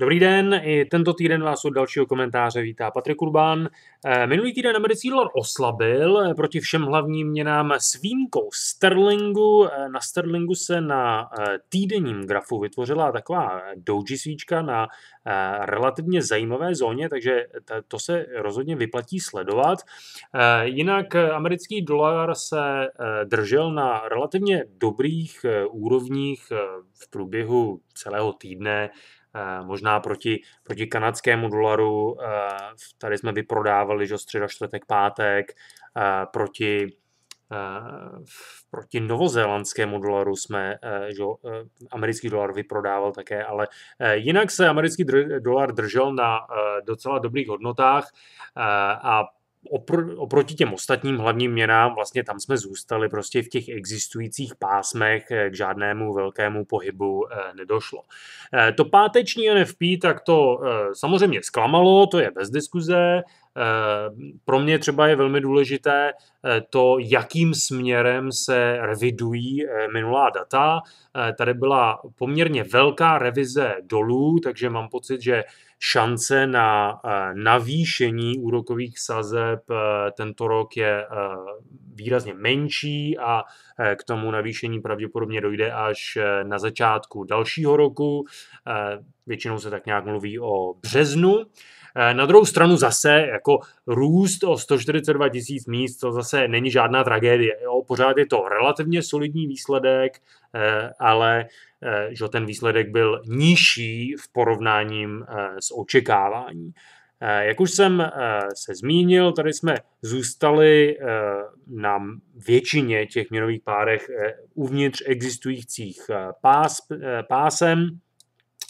Dobrý den, i tento týden vás od dalšího komentáře vítá Patrik Urbán. Eh, minulý týden americký dolar oslabil eh, proti všem hlavním měnám s výjimkou sterlingu. Eh, na sterlingu se na týdenním grafu vytvořila taková doji svíčka na relativně zajímavé zóně, takže to se rozhodně vyplatí sledovat. Jinak americký dolar se držel na relativně dobrých úrovních v průběhu celého týdne Eh, možná proti, proti kanadskému dolaru, eh, tady jsme vyprodávali, že středa, čtvrtek, pátek, eh, proti, proti novozélandskému dolaru jsme, že americký dolar vyprodával také, ale jinak se americký dolar držel na docela dobrých hodnotách a opr- oproti těm ostatním hlavním měnám vlastně tam jsme zůstali prostě v těch existujících pásmech eh, k žádnému velkému pohybu eh, nedošlo. Eh, to páteční NFP tak to samozřejmě zklamalo, to je bez diskuze, pro mě třeba je velmi důležité to, jakým směrem se revidují minulá data. Tady byla poměrně velká revize dolů, takže mám pocit, že šance na eh, navýšení úrokových sazeb eh, tento rok je eh, výrazně menší a k tomu navýšení pravděpodobně dojde až na začátku dalšího roku. Většinou se tak nějak mluví o březnu. Eh, na druhou stranu zase jako růst o 142 tisíc míst, to zase není žádná tragédie. Jo? Pořád je to relativně solidní výsledek, eh, ale eh, že ten výsledek byl nižší v porovnáním s očekáváním. Jak už jsem se zmínil, tady jsme zůstali na většině těch měnových párech uvnitř existujících pás, pásem.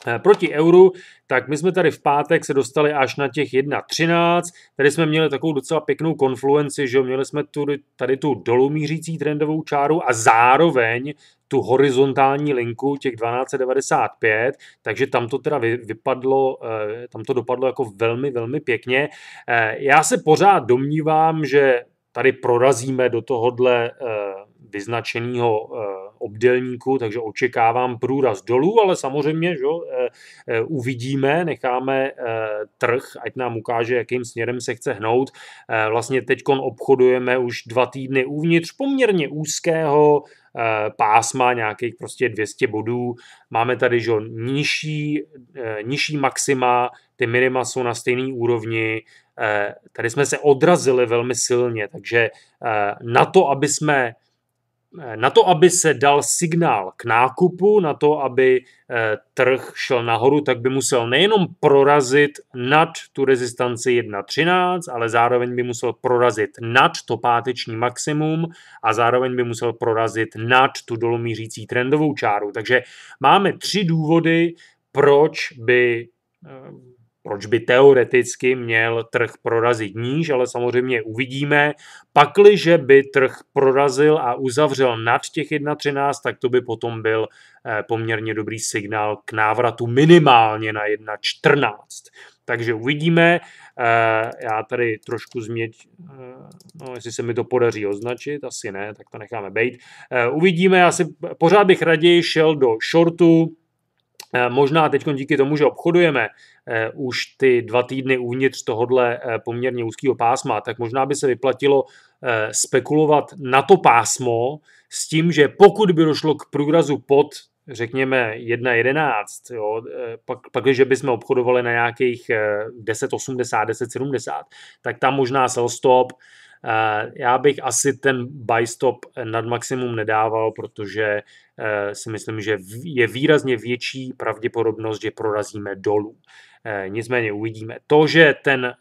Eh, proti euru, tak my jsme tady v pátek se dostali až na těch 1.13, tady jsme měli takovou docela pěknou konfluenci, že měli jsme tu, tady tu dolumířící trendovou čáru a zároveň tu horizontální linku těch 1295, takže tam to teda vypadlo, eh, tam to dopadlo jako velmi, velmi pěkně. Eh, já se pořád domnívám, že tady prorazíme do tohohle vyznačeného eh, obdélníku, takže očekávám průraz dolů, ale samozřejmě že, eh, eh, uvidíme, necháme trh, ať nám ukáže, jakým směrem se chce hnout. Vlastně teď obchodujeme už dva týdny uvnitř poměrně úzkého pásma nějakých prostě 200 bodů. Máme tady že, nižší, nižší maxima, ty minima jsou na stejné úrovni, tady jsme se odrazili velmi silně, takže na to, aby jsme Eh, na to, aby se dal signál k nákupu, na to, aby eh, trh šel nahoru, tak by musel nejenom prorazit nad tu rezistanci 1.13, ale zároveň by musel prorazit nad to páteční maximum a zároveň by musel prorazit nad tu dolomířící trendovou čáru. Takže máme tři důvody, proč by eh, proč by teoreticky měl trh prorazit níž, ale samozřejmě uvidíme. Pakliže by trh prorazil a uzavřel nad těch 1.13, tak to by potom byl eh, poměrně dobrý signál k návratu minimálně na 1.14. Takže uvidíme. Eh, já tady trošku změť, eh, no jestli se mi to podaří označit, asi ne, tak to necháme být. Uvidíme, já si pořád bych raději šel do shortu, Eh, možná teď díky tomu, že obchodujeme eh, už ty dva týdny uvnitř tohodle eh, poměrně úzkého pásma, tak možná by se vyplatilo spekulovat na to pásmo s tím, že pokud by došlo k průrazu pod řekněme 1,11, pak, pak, že bychom obchodovali na nějakých 10,80, 10,70, tak tam možná sell stop, Eh, já bych asi ten buy stop nad maximum nedával, protože eh, si myslím, že je výrazně větší pravděpodobnost, že prorazíme dolů. Eh, nicméně uvidíme. To, že ten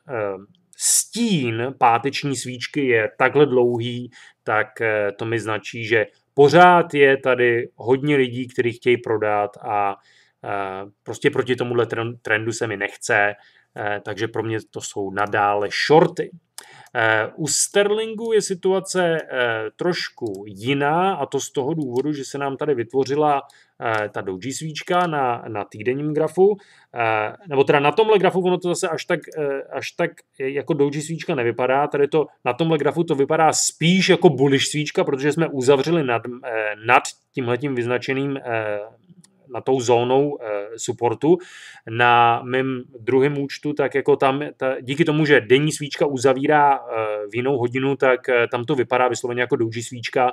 stín páteční svíčky je takhle dlouhý, tak to mi značí, že pořád je tady hodně lidí, kteří chtějí prodat a prostě proti tomuhle trendu se mi nechce Eh, takže pro mě to jsou nadále shorty. Eh, u Sterlingu je situace eh, trošku jiná a to z toho důvodu, že se nám tady vytvořila ta doji svíčka na, na týdenním grafu, nebo teda na tomhle grafu ono to zase až tak, až tak jako doji svíčka nevypadá, tady to na tomhle grafu to vypadá spíš jako bullish svíčka, protože jsme uzavřeli nad, nad tímhletím vyznačeným na tou zónou eh, supportu. Na mém druhém účtu, tak jako tam, ta, díky tomu, že denní svíčka uzavírá eh, v jinou hodinu, tak eh, tam to vypadá vysloveně jako douží svíčka,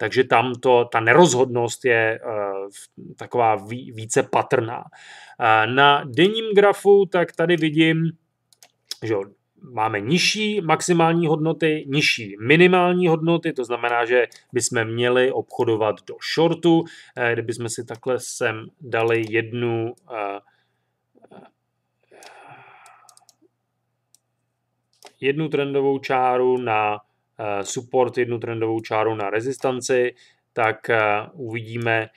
takže tam to, ta nerozhodnost je taková více patrná. Na denním grafu, tak tady vidím, že máme nižší maximální hodnoty, nižší minimální hodnoty, to znamená, že bychom měli obchodovat do shortu, eh, kdybychom si takhle sem dali jednu eh, eh, jednu trendovou čáru na support, jednu trendovou čáru na rezistanci, tak uvidíme,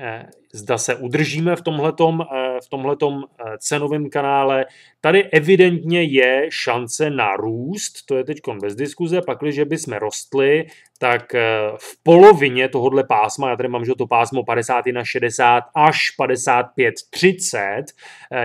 Eh, zda se udržíme v tomhletom, eh, v tomhletom eh, cenovém kanále. Tady evidentně je šance na růst, to je teď bez diskuze, pakliže bychom rostli, tak v polovině tohohle pásma, já tady mám, že to pásmo 50 na 60 až 55, 30,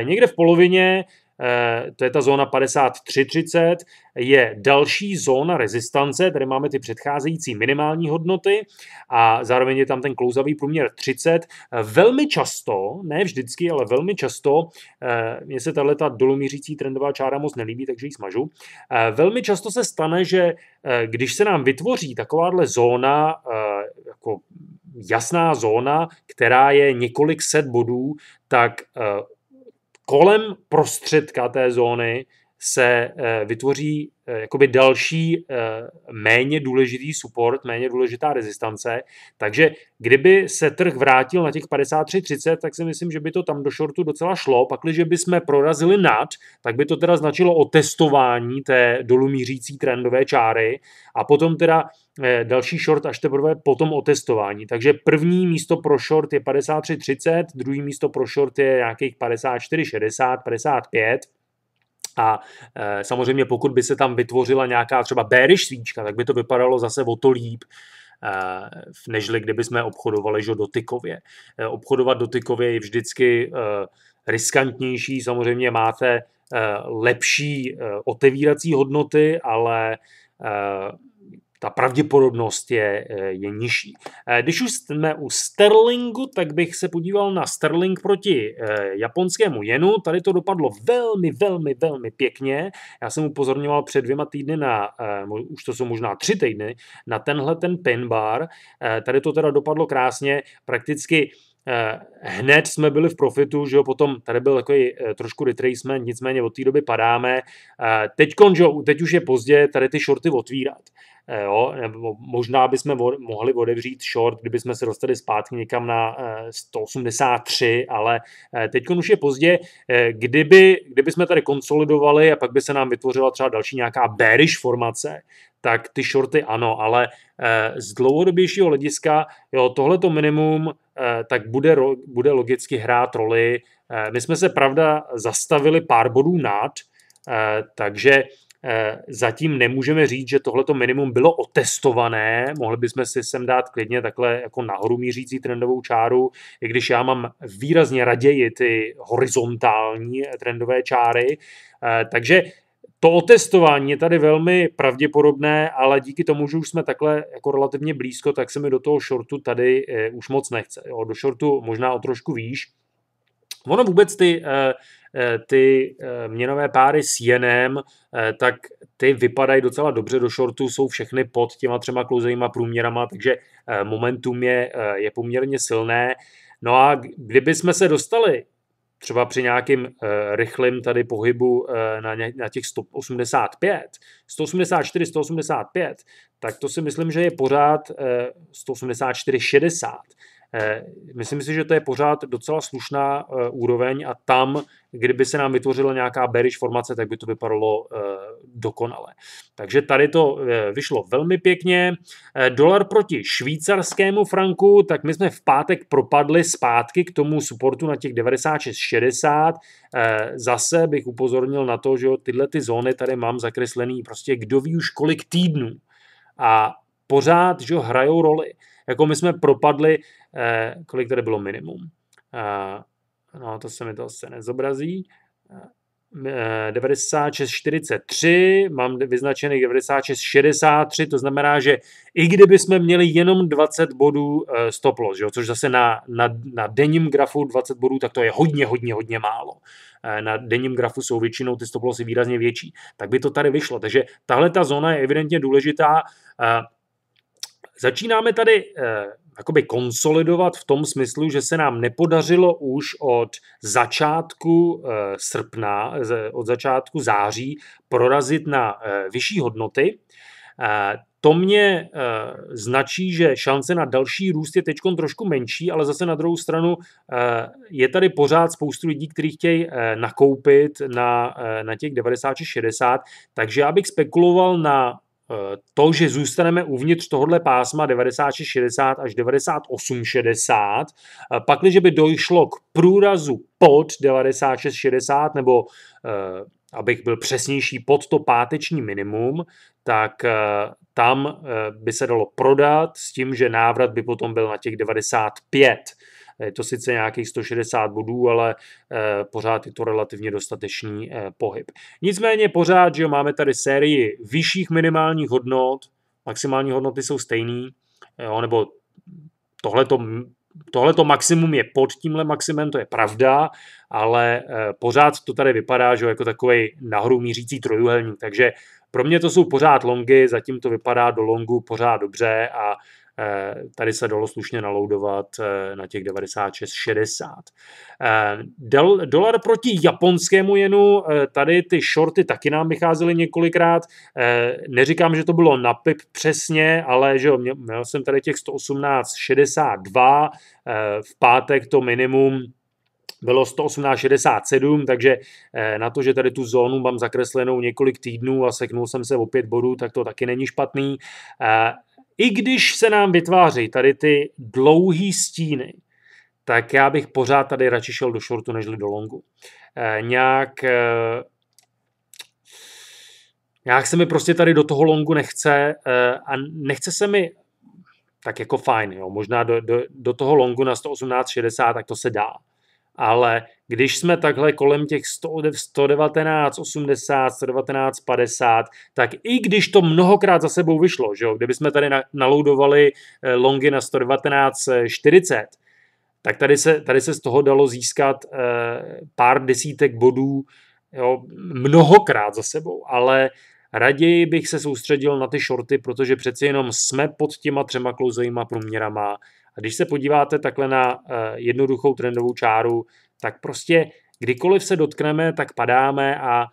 někde v polovině Eh, to je ta zóna 5330 je další zóna rezistance, tady máme ty předcházející minimální hodnoty a zároveň je tam ten klouzavý průměr 30. Velmi často, ne vždycky, ale velmi často, eh, mně se tahle ta dolomířící trendová čára moc nelíbí, takže ji smažu, eh, velmi často se stane, že když se nám vytvoří takováhle zóna, jako jasná zóna, která je několik set bodů, tak kolem prostředka té zóny se eh, vytvoří eh, jakoby další eh, méně důležitý support, méně důležitá rezistance. Takže kdyby se trh vrátil na těch 53 53-30, tak si myslím, že by to tam do shortu docela šlo. Pakliže by jsme prorazili nad, tak by to teda značilo o testování té dolumířící trendové čáry a potom teda další short až teprve potom o testování. Takže první místo pro short je 53 53-30, druhý místo pro short je nějakých 60 55 a e, samozřejmě pokud by se tam vytvořila nějaká třeba bearish svíčka, tak by to vypadalo zase o to líp, e, nežli kdyby jsme obchodovali že dotykově. E, obchodovat dotykově je vždycky e, riskantnější, samozřejmě máte e, lepší e, otevírací hodnoty, ale e, ta pravděpodobnost je, eh, je nižší. Eh, když už jsme u sterlingu, tak bych se podíval na sterling proti eh, japonskému jenu. Tady to dopadlo velmi, velmi, velmi pěkně. Já jsem upozorňoval před dvěma týdny na, už to jsou možná tři týdny, na tenhle ten pin bar. Tady to teda dopadlo krásně, prakticky hned jsme byli v profitu, že jo, potom tady byl takový trošku retracement, nicméně od té doby padáme. Teď, jo, teď už je pozdě tady ty shorty otvírat. Eh, jo, nebo možná bychom mohli odevřít short, kdybychom se dostali zpátky někam na 183, eh, ale eh, teď už je pozdě. Kdyby, kdyby jsme tady konsolidovali a pak by se nám vytvořila třeba další nějaká bearish formace, tak ty shorty ano, ale z dlouhodobějšího hlediska, jo, tohleto minimum, tak bude, bude logicky hrát roli. My jsme se pravda zastavili pár bodů nad, takže Eh, zatím nemůžeme říct, že tohleto minimum bylo otestované, mohli bychom si sem dát klidně takhle jako nahoru mířící trendovou čáru, i když já mám výrazně raději ty horizontální eh, trendové čáry, eh, takže to otestování je tady velmi pravděpodobné, ale díky tomu, že už jsme takhle jako relativně blízko, tak se mi do toho shortu tady už moc nechce. do shortu možná o trošku výš. Ono vůbec ty Eh, ty eh, měnové páry s jenem, eh, tak ty vypadají docela dobře do shortu, jsou všechny pod těma třema klouzejíma průměrama, takže momentum je, je poměrně silné. No a kdyby jsme se dostali třeba při nějakým rychlým tady pohybu na, ně, na těch 185, 184, 185, tak to si myslím, že je pořád 184, 60. Eh, myslím si, že to je pořád docela slušná eh, úroveň a tam, kdyby se nám vytvořila nějaká bearish formace, tak by to vypadalo eh, dokonale. Takže tady to vyšlo velmi pěkně. Dolar proti švýcarskému franku, tak my jsme v pátek propadli zpátky k tomu supportu na těch 96,60. Zase bych upozornil na to, že tyhle ty zóny tady mám zakreslený prostě kdo ví už kolik týdnů. A pořád, že hrajou roli. Jako my jsme propadli Eh, kolik tady bylo minimum. Eh, no, to se mi to se nezobrazí. 96,43, eh, mám vyznačený 96,63, to znamená, že i kdyby jsme měli jenom 20 bodů stop loss, jo, což zase na, na, na denním grafu 20 bodů, tak to je hodně, hodně, hodně málo. na denním grafu jsou většinou ty stop lossy výrazně větší. Tak by to tady vyšlo. Takže tahle ta zóna je evidentně důležitá. Začínáme tady jakoby konsolidovat v tom smyslu, že se nám nepodařilo už od začátku eh, srpna, od začátku září prorazit na eh, vyšší hodnoty. Eh, to mě značí, že šance na další růst je teď trošku menší, ale zase na druhou stranu je tady pořád spoustu lidí, kteří chtějí nakoupit na, na těch 90 či 60, takže já bych spekuloval na Eh, to, že zůstaneme uvnitř tohohle pásma 96,60 až 98,60, eh, pak, když by došlo k průrazu pod 96,60 nebo eh, abych byl přesnější, pod to páteční minimum, tak tam by se dalo prodat s tím, že návrat by potom byl na těch 95. Je to sice nějakých 160 bodů, ale eh, pořád je to relativně dostatečný eh, pohyb. Nicméně pořád, že jo, máme tady sérii vyšších minimálních hodnot, maximální hodnoty jsou stejný, eh, jo, nebo tohleto tohleto maximum je pod tímhle maximem, to je pravda, ale pořád to tady vypadá, že jako takový nahoru mířící trojuhelník, takže pro mě to jsou pořád longy, zatím to vypadá do longu pořád dobře a Eh, tady se dalo slušně naloudovat eh, na těch 96,60. Eh, dolar proti japonskému jenu, tady ty shorty taky nám vycházely několikrát. Neříkám, že to bylo na pip přesně, ale že jo, měl jsem tady těch 118,62, v pátek to minimum bylo 118,67, takže na to, že tady tu zónu mám zakreslenou několik týdnů a seknul jsem se o pět bodů, tak to taky není špatný. I když se nám vytváří tady ty dlouhý stíny, tak já bych pořád tady radši šel do shortu, než do longu. E, nějak, e, nějak se mi prostě tady do toho longu nechce e, a nechce se mi tak jako fajn, jo, možná do, do, do toho longu na 118,60, tak to se dá ale když jsme takhle kolem těch 119, 80, 119, 50, tak i když to mnohokrát za sebou vyšlo, že jo? kdyby jsme tady naloudovali eh, longy na 119, 40, eh, tak tady se, tady se z toho dalo získat eh, pár desítek bodů jo, mnohokrát za sebou, ale Raději bych se soustředil na ty shorty, protože přeci jenom jsme pod těma třema klouzovýma průměrama. A když se podíváte takhle na eh, jednoduchou trendovou čáru, tak prostě kdykoliv se dotkneme, tak padáme a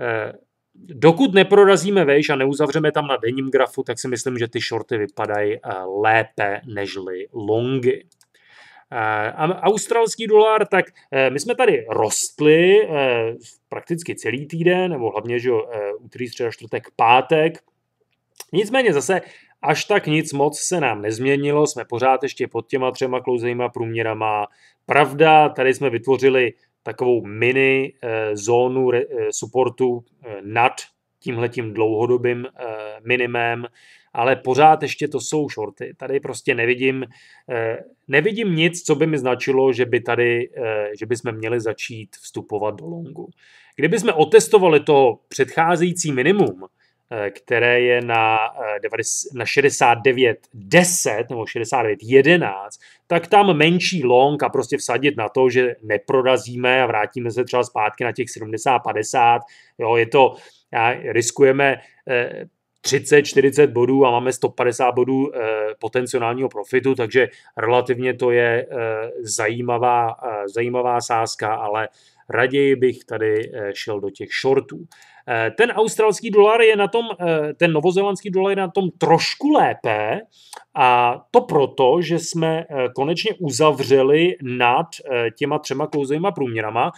eh, dokud neprorazíme vejš a neuzavřeme tam na denním grafu, tak si myslím, že ty shorty vypadají eh, lépe nežli longy. Australský dolar, tak eh, my jsme tady rostli eh, prakticky celý týden, nebo hlavně, že eh, úterý, středa, čtvrtek, pátek. Nicméně zase až tak nic moc se nám nezměnilo, jsme pořád ještě pod těma třema klouzejma průměrama. Pravda, tady jsme vytvořili takovou mini zónu supportu nad tímhletím dlouhodobým minimem ale pořád ještě to jsou shorty. Tady prostě nevidím, eh, nevidím nic, co by mi značilo, že by tady, eh, že by jsme měli začít vstupovat do longu. Kdyby jsme otestovali to předcházející minimum, eh, které je na, na 69.10 nebo 69.11, tak tam menší long a prostě vsadit na to, že neprorazíme a vrátíme se třeba zpátky na těch 70.50. Jo, je to, já, riskujeme eh, 30-40 bodů a máme 150 bodů eh, potenciálního profitu, takže relativně to je eh, zajímavá, eh, zajímavá sázka, ale raději bych tady eh, šel do těch shortů. Eh, ten australský dolar je na tom, eh, ten novozelandský dolar je na tom trošku lépe a to proto, že jsme konečně uzavřeli nad těma třema klouzejma průměrama.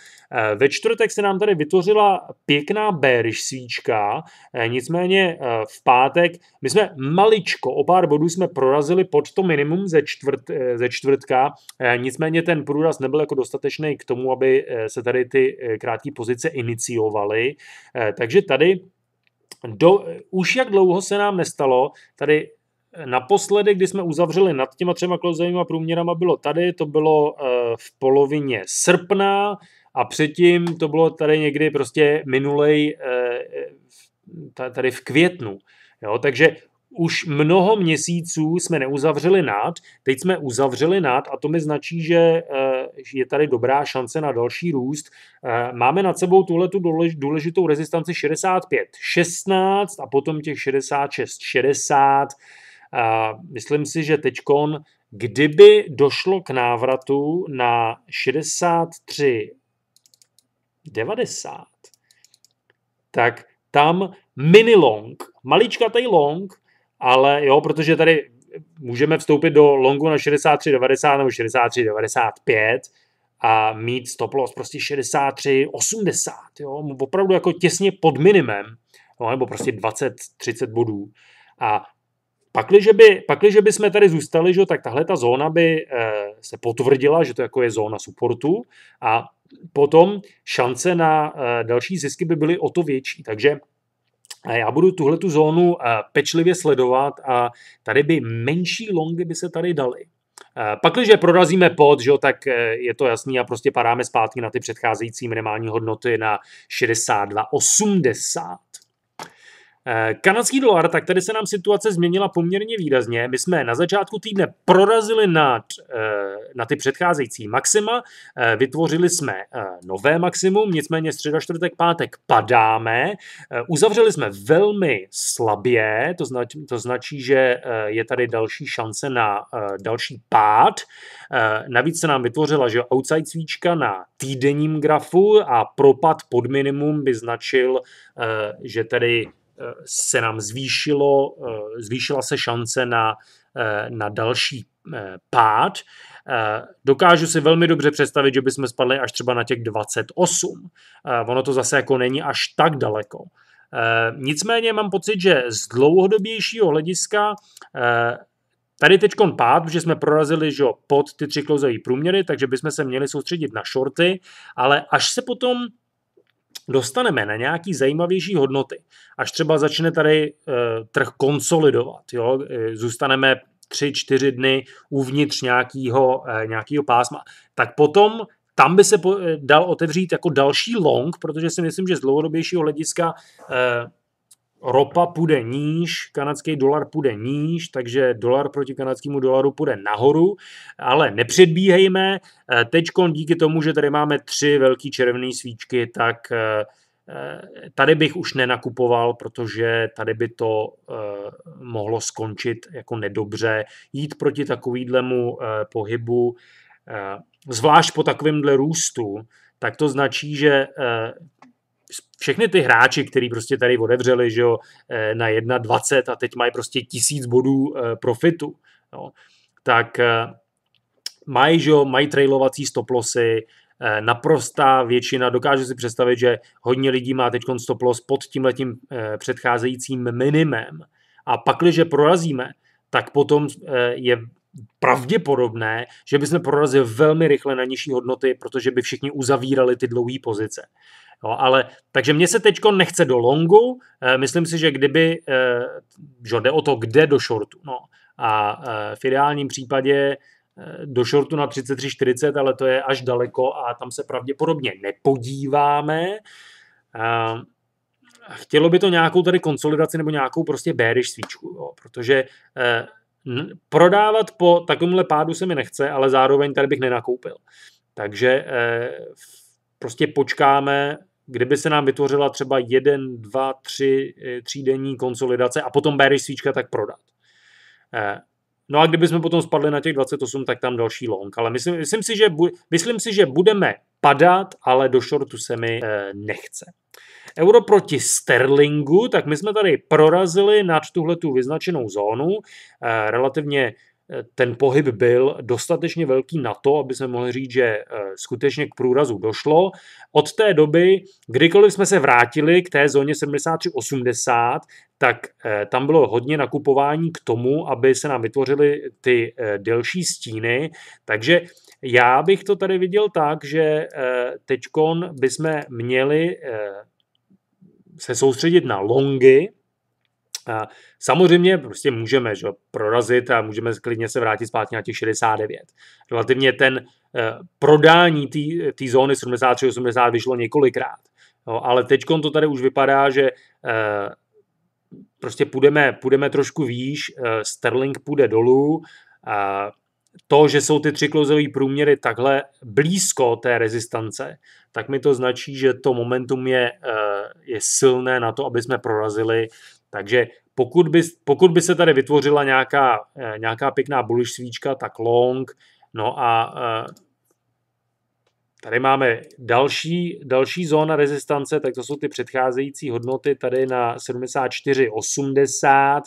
Ve čtvrtek se nám tady vytvořila pěkná bearish svíčka, nicméně v pátek my jsme maličko, o pár bodů jsme prorazili pod to minimum ze, čtvrt, ze čtvrtka, nicméně ten průraz nebyl jako dostatečný k tomu, aby se tady tady ty eh, krátké pozice iniciovaly. Eh, takže tady do, už jak dlouho se nám nestalo, tady eh, Naposledy, kdy jsme uzavřeli nad těma třema klouzovými průměrama, bylo tady, to bylo v polovině srpna a předtím to bylo tady někdy prostě minulej, tady v květnu. Jo, takže už mnoho měsíců jsme neuzavřeli nád, teď jsme uzavřeli nád a to mi značí, že eh, je tady dobrá šance na další růst. Eh, máme nad sebou tuhle důležitou rezistanci 65, 16 a potom těch 66, 60. Eh, myslím si, že teďkon, kdyby došlo k návratu na 63, 90, tak tam mini long, maličkatej long, ale jo, protože tady můžeme vstoupit do longu na 63,90 nebo 63,95 a mít stop loss prostě 63,80, jo, opravdu jako těsně pod minimem, no, nebo prostě 20-30 bodů. A Pakliže by, pakliže by jsme tady zůstali, že, tak tahle ta zóna by eh, se potvrdila, že to jako je zóna supportu a potom šance na eh, další zisky by byly o to větší. Takže já budu tuhle tu zónu eh, pečlivě sledovat a tady by menší longy by se tady daly. Eh, Pak, když prorazíme pod, že, tak eh, je to jasný a prostě padáme zpátky na ty předcházející minimální hodnoty na 62,80. Eh, kanadský dolar, tak tady se nám situace změnila poměrně výrazně. My jsme na začátku týdne prorazili nad, eh, na ty předcházející maxima, eh, vytvořili jsme nové maximum, nicméně středa, čtvrtek, pátek padáme. Uzavřeli jsme velmi slabě, to, značí, to značí, že je tady další šance na další pád. Navíc se nám vytvořila že outside svíčka na týdenním grafu a propad pod minimum by značil, že tedy se nám zvýšilo, eh, zvýšila se šance na, eh, na další eh, pád. Dokážu si velmi dobře představit, že bychom spadli až třeba na těch 28. Ono to zase jako není až tak daleko. Nicméně mám pocit, že z dlouhodobějšího hlediska Tady teď pád, protože jsme prorazili že pod ty tři klouzové průměry, takže bychom se měli soustředit na shorty, ale až se potom dostaneme na nějaký zajímavější hodnoty, až třeba začne tady e, trh konsolidovat, jo? Eh, zůstaneme 3-4 dny uvnitř nějakého, e, eh, nějakého pásma, tak potom tam by se po, dal otevřít jako další long, protože si myslím, že z dlouhodobějšího hlediska ropa půjde níž, kanadský dolar půjde níž, takže dolar proti kanadskému dolaru půjde nahoru, ale nepředbíhejme. Eh, teďkon díky tomu, že tady máme tři velký červené svíčky, tak eh, eh, tady bych už nenakupoval, protože tady by to mohlo skončit jako nedobře. Jít proti takovýhlemu pohybu, zvlášť po takovémhle růstu, tak to značí, že všechny ty hráči, který prostě tady odevřeli že jo, eh, na 1,20 a teď mají prostě tisíc bodů eh, profitu, jo, tak eh, mají, že jo, mají trailovací stoplosy, naprostá většina, dokáže si představit, že hodně lidí má teď stoplos pod tímhletím předcházejícím minimem. A pak, když prorazíme, tak potom je pravděpodobné, že bychom prorazili velmi rychle na nižší hodnoty, protože by všichni uzavírali ty dlouhé pozice. No, ale, takže mně se teď nechce do longu, eh, myslím si, že kdyby, eh, že jde o to, kde do shortu. No, a eh, v ideálním případě do shortu na 33,40, ale to je až daleko a tam se pravděpodobně nepodíváme. Chtělo by to nějakou tady konsolidaci nebo nějakou prostě bearish svíčku, jo, protože prodávat po takovémhle pádu se mi nechce, ale zároveň tady bych nenakoupil. Takže prostě počkáme kdyby se nám vytvořila třeba jeden, dva, tři eh, třídenní konsolidace a potom bearish svíčka, tak prodat. Eh, no a kdyby jsme potom spadli na těch 28, tak tam další long. Ale myslím, myslím, si, že, bu, myslím si, že budeme padat, ale do shortu se mi e, nechce. Euro proti sterlingu, tak my jsme tady prorazili nad tuhletu vyznačenou zónu, e, relativně ten pohyb byl dostatečně velký na to, aby se mohli říct, že eh, skutečně k průrazu došlo. Od té doby, kdykoliv jsme se vrátili k té zóně 73-80, tak eh, tam bylo hodně nakupování k tomu, aby se nám vytvořily ty eh, delší stíny. Takže já bych to tady viděl tak, že teď bychom měli se soustředit na longy, samozřejmě prostě můžeme že, prorazit a můžeme klidně se vrátit zpátky na těch 69. Relativně ten eh, prodání té zóny 73-80 vyšlo několikrát. No, ale teď to tady už vypadá, že eh, prostě půjdeme, půjdeme trošku výš, eh, Sterling půjde dolů, to, že jsou ty tři klouzové průměry takhle blízko té rezistance, tak mi to značí, že to momentum je, je silné na to, aby jsme prorazili takže pokud by, pokud by se tady vytvořila nějaká, eh, nějaká pěkná bullish svíčka, tak long, no a eh, tady máme další, další zóna rezistance, tak to jsou ty předcházející hodnoty tady na 74,80,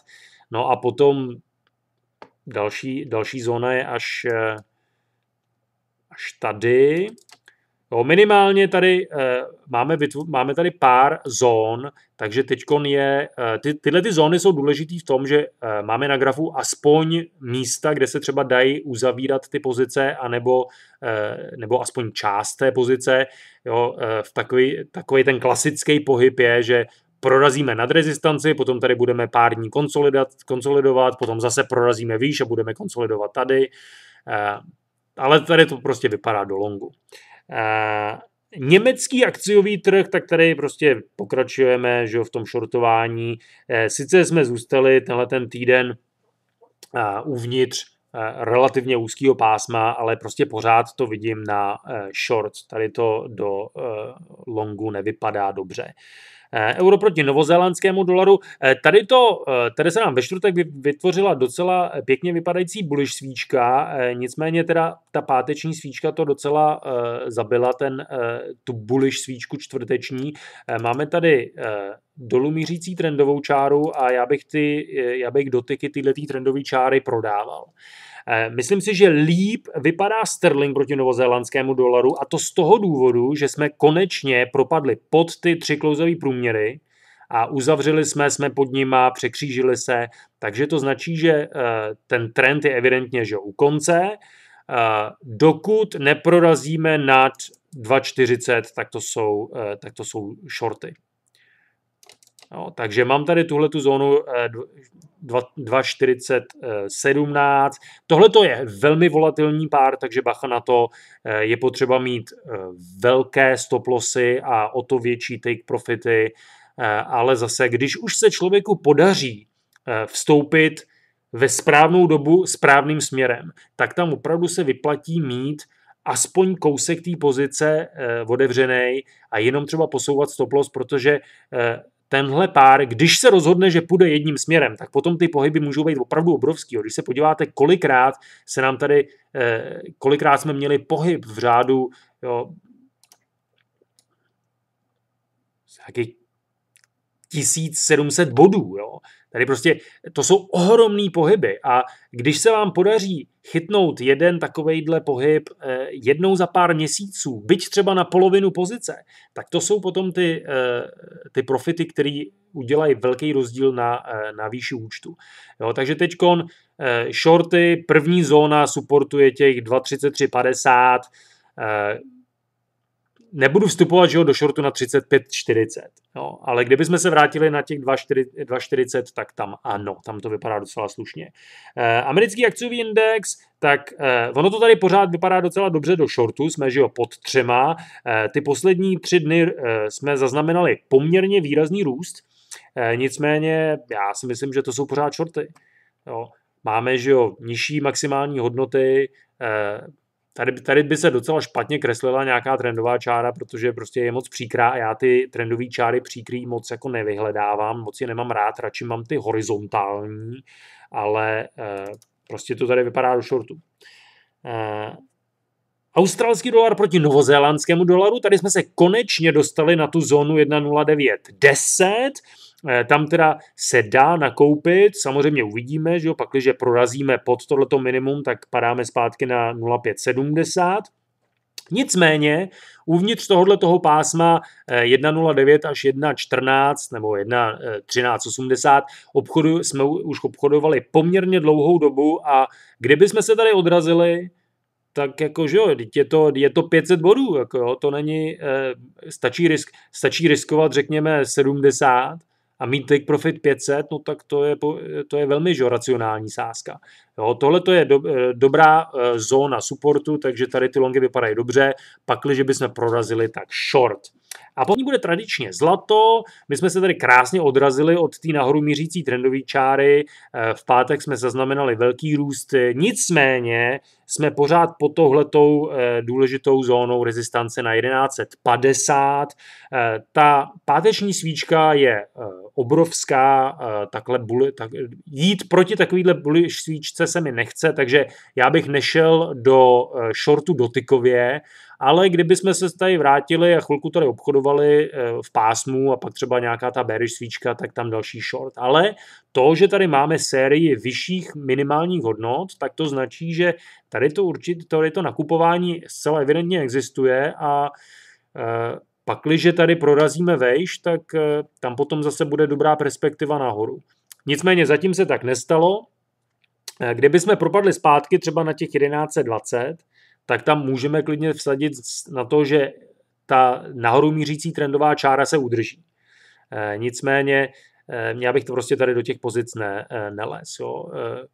no a potom další, další zóna je až, eh, až tady, Jo, minimálně tady e, máme, máme tady pár zón, takže teď je, e, ty, tyhle ty zóny jsou důležitý v tom, že e, máme na grafu aspoň místa, kde se třeba dají uzavírat ty pozice, anebo, e, nebo aspoň část té pozice. Jo, e, v takový, takový ten klasický pohyb je, že prorazíme nad rezistanci, potom tady budeme pár dní konsolidovat, potom zase prorazíme výš a budeme konsolidovat tady. E, ale tady to prostě vypadá do longu. Německý akciový trh, tak tady prostě pokračujeme že v tom shortování. Eh, sice jsme zůstali tenhle ten týden eh, uvnitř eh, relativně úzkého pásma, ale prostě pořád to vidím na short. Tady to do longu nevypadá dobře. Eh, euro proti novozélandskému dolaru. Eh, tady, to, eh, tady se nám ve čtvrtek vytvořila docela pěkně vypadající buliš svíčka, nicméně teda ta páteční svíčka to docela zabila, ten, tu buliš svíčku čtvrteční. Máme tady dolů mířící trendovou čáru a já bych, ty, já bych dotyky tyhle trendové čáry prodával. Eh, myslím si, že líp vypadá sterling proti novozélandskému dolaru a to z toho důvodu, že jsme konečně propadli pod ty tři klouzové průměry a uzavřeli jsme, jsme pod nima, překřížili se, takže to značí, že eh, ten trend je evidentně že u konce. Eh, dokud neprorazíme nad 2,40, tak to jsou, tak to jsou shorty. No, takže mám tady tuhle tu zónu 2,40,17. Eh, eh, Tohle to je velmi volatilní pár, takže bacha na to. Eh, je potřeba mít velké stoplosy a o to větší take profity, ale zase, když už se člověku podaří vstoupit ve správnou dobu správným směrem, tak tam opravdu se vyplatí mít aspoň kousek té pozice e, otevřený a jenom třeba posouvat stoplos, protože e, tenhle pár, když se rozhodne, že půjde jedním směrem, tak potom ty pohyby můžou být opravdu obrovský. Když se podíváte, kolikrát se nám tady, eh, kolikrát jsme měli pohyb v řádu, jo, jakých 1700 bodů, jo. Tady prostě to jsou ohromné pohyby a když se vám podaří chytnout jeden takovejhle pohyb eh, jednou za pár měsíců, byť třeba na polovinu pozice, tak to jsou potom ty, eh, ty profity, které udělají velký rozdíl na, eh, na výši účtu. Jo, takže teď shorty, první zóna supportuje těch 2,33,50, nebudu vstupovat že jo, do shortu na 35-40, no, ale kdybychom se vrátili na těch 2,40, tak tam ano, tam to vypadá docela slušně. E, americký akciový index, tak e, ono to tady pořád vypadá docela dobře do shortu, jsme že jo, pod třema. E, ty poslední tři dny e, jsme zaznamenali poměrně výrazný růst, e, nicméně já si myslím, že to jsou pořád shorty. Jo. Máme že jo, nižší maximální hodnoty, e, tady, tady by se docela špatně kreslila nějaká trendová čára, protože prostě je moc příkrá a já ty trendové čáry příkrý moc jako nevyhledávám, moc je nemám rád, radši mám ty horizontální, ale eh, prostě to tady vypadá do shortu. Eh, Australský dolar proti novozélandskému dolaru, tady jsme se konečně dostali na tu zónu 1,0910, Eh, tam teda se dá nakoupit, samozřejmě uvidíme, že jo, pak, když prorazíme pod tohleto minimum, tak padáme zpátky na 0,570. Nicméně uvnitř tohoto toho pásma 1,09 eh, až 1,14 nebo 1,1380 obchodu, jsme už obchodovali poměrně dlouhou dobu a kdyby jsme se tady odrazili, tak jako, že jo, je to, je to 500 bodů, jako jo, to není, eh, stačí, risk, stačí riskovat, řekněme, 70 a mít take profit 500, no tak to je, to je velmi že, racionální sázka. Jo, tohle to je do, eh, dobrá eh, zóna supportu, takže tady ty longy vypadají dobře, že bychom prorazili, tak short. A potom bude tradičně zlato, my jsme se tady krásně odrazili od té nahoru mířící trendové čáry, eh, v pátek jsme zaznamenali velký růst, nicméně jsme pořád pod tohletou eh, důležitou zónou rezistance na 1150. Eh, ta páteční svíčka je eh, obrovská, takhle buli, tak, jít proti takovýhle bullish svíčce se mi nechce, takže já bych nešel do shortu dotykově, ale kdybychom se tady vrátili a chvilku tady obchodovali v pásmu a pak třeba nějaká ta bearish svíčka, tak tam další short. Ale to, že tady máme sérii vyšších minimálních hodnot, tak to značí, že tady to, určitě, tady to nakupování zcela evidentně existuje a e, pakliže tady prorazíme vejš, tak e, tam potom zase bude dobrá perspektiva nahoru. Nicméně zatím se tak nestalo. E, kdyby jsme propadli zpátky třeba na těch 1120, tak tam můžeme klidně vsadit na to, že ta nahoru mířící trendová čára se udrží. Nicméně já eh, bych to prostě tady do těch pozic ne, eh, neles. Jo. Eh,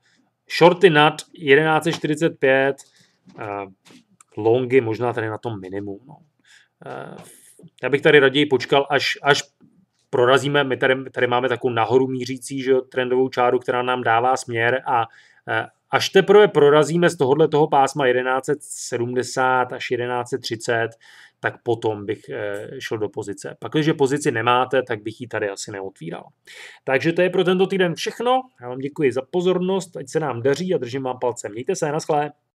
shorty nad 11,45, longy možná tady na tom minimum. No. Já bych tady raději počkal, až, až prorazíme, my tady, tady máme takovou nahoru mířící že, trendovou čáru, která nám dává směr a až teprve prorazíme z tohohle toho pásma 1170 až 1130, tak potom bych eh, šel do pozice. Pak, když pozici nemáte, tak bych ji tady asi neotvíral. Takže to je pro tento týden všechno. Já vám děkuji za pozornost, ať se nám daří a držím vám palce. Mějte se, naschle.